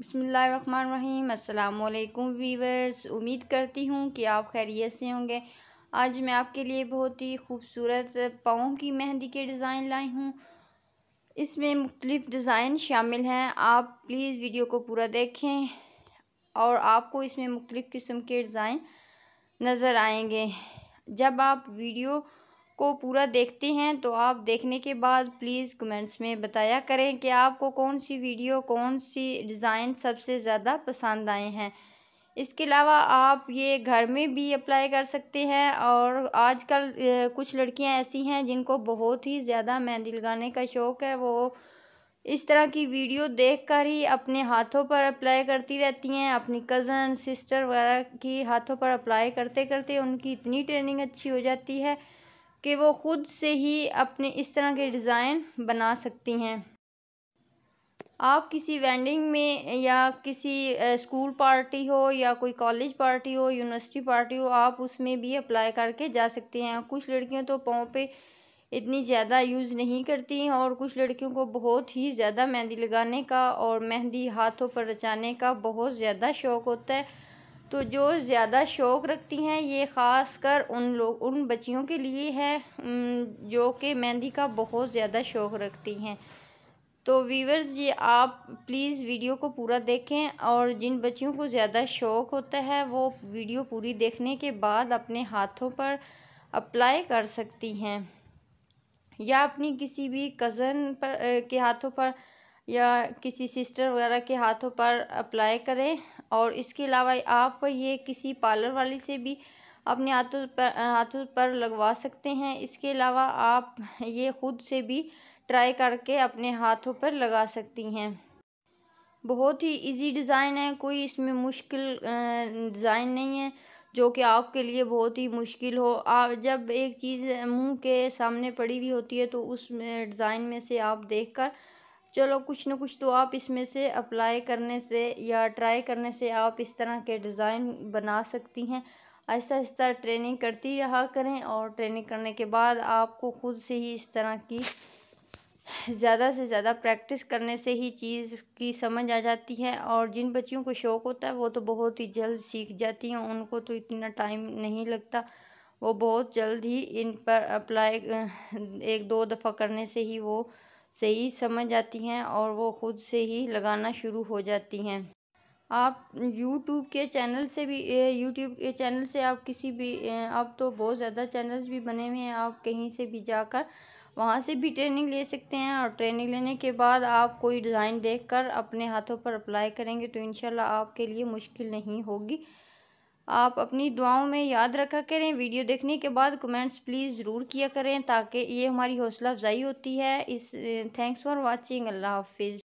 बसमीम् अल्लाम वीवर्स उम्मीद करती हूँ कि आप खैरियत से होंगे आज मैं आपके लिए बहुत ही खूबसूरत पाँव की मेहंदी के डिज़ाइन लाई हूँ इसमें मुख्तलिफ़ डिज़ाइन शामिल हैं आप प्लीज़ वीडियो को पूरा देखें और आपको इसमें मुख्तलिफ़ किस्म के डिज़ाइन नज़र आएंगे जब आप वीडियो को पूरा देखते हैं तो आप देखने के बाद प्लीज़ कमेंट्स में बताया करें कि आपको कौन सी वीडियो कौन सी डिज़ाइन सबसे ज़्यादा पसंद आए हैं इसके अलावा आप ये घर में भी अप्लाई कर सकते हैं और आजकल कुछ लड़कियां ऐसी हैं जिनको बहुत ही ज़्यादा मेहंदी लगाने का शौक़ है वो इस तरह की वीडियो देखकर ही अपने हाथों पर अप्लाई करती रहती हैं अपनी कज़न सिस्टर वगैरह की हाथों पर अप्लाई करते करते उनकी इतनी ट्रेनिंग अच्छी हो जाती है कि वो ख़ुद से ही अपने इस तरह के डिज़ाइन बना सकती हैं आप किसी वेंडिंग में या किसी स्कूल पार्टी हो या कोई कॉलेज पार्टी हो यूनिवर्सिटी पार्टी हो आप उसमें भी अप्लाई करके जा सकते हैं कुछ लड़कियों तो पाँव पे इतनी ज़्यादा यूज़ नहीं करती हैं और कुछ लड़कियों को बहुत ही ज़्यादा मेहंदी लगाने का और मेहंदी हाथों पर रचाने का बहुत ज़्यादा शौक़ होता है तो जो ज़्यादा शौक़ रखती हैं ये ख़ासकर उन लोग उन बच्चियों के लिए है जो कि मेहंदी का बहुत ज़्यादा शौक़ रखती हैं तो वीवर्स ये आप प्लीज़ वीडियो को पूरा देखें और जिन बच्चियों को ज़्यादा शौक़ होता है वो वीडियो पूरी देखने के बाद अपने हाथों पर अप्लाई कर सकती हैं या अपनी किसी भी कज़न पर के हाथों पर या किसी सिस्टर वगैरह के हाथों पर अप्लाई करें और इसके अलावा आप ये किसी पार्लर वाली से भी अपने हाथों पर हाथों पर लगवा सकते हैं इसके अलावा आप ये ख़ुद से भी ट्राई करके अपने हाथों पर लगा सकती हैं बहुत ही इजी डिज़ाइन है कोई इसमें मुश्किल डिज़ाइन नहीं है जो कि आपके लिए बहुत ही मुश्किल हो आप जब एक चीज़ मुंह के सामने पड़ी हुई होती है तो उस डिज़ाइन में से आप देखकर चलो कुछ ना कुछ तो आप इसमें से अप्लाई करने से या ट्राई करने से आप इस तरह के डिज़ाइन बना सकती हैं आहिस्ता आहिस्ता ट्रेनिंग करती रहा करें और ट्रेनिंग करने के बाद आपको ख़ुद से ही इस तरह की ज़्यादा से ज़्यादा प्रैक्टिस करने से ही चीज़ की समझ आ जाती है और जिन बच्चियों को शौक़ होता है वो तो बहुत ही जल्द सीख जाती हैं उनको तो इतना टाइम नहीं लगता वो बहुत जल्द ही इन पर अप्लाई एक दो दफ़ा करने से ही वो से ही समझ आती हैं और वो खुद से ही लगाना शुरू हो जाती हैं आप यूट्यूब के चैनल से भी यूट्यूब के चैनल से आप किसी भी अब तो बहुत ज़्यादा चैनल्स भी बने हुए हैं आप कहीं से भी जाकर वहाँ से भी ट्रेनिंग ले सकते हैं और ट्रेनिंग लेने के बाद आप कोई डिज़ाइन देखकर अपने हाथों पर अप्लाई करेंगे तो इंशाल्लाह आपके लिए मुश्किल नहीं होगी आप अपनी दुआओं में याद रखा करें वीडियो देखने के बाद कमेंट्स प्लीज़ ज़रूर किया करें ताकि ये हमारी हौसला अफज़ाई होती है इस थैंक्स फ़ॉर वाचिंग अल्लाह हाफिज़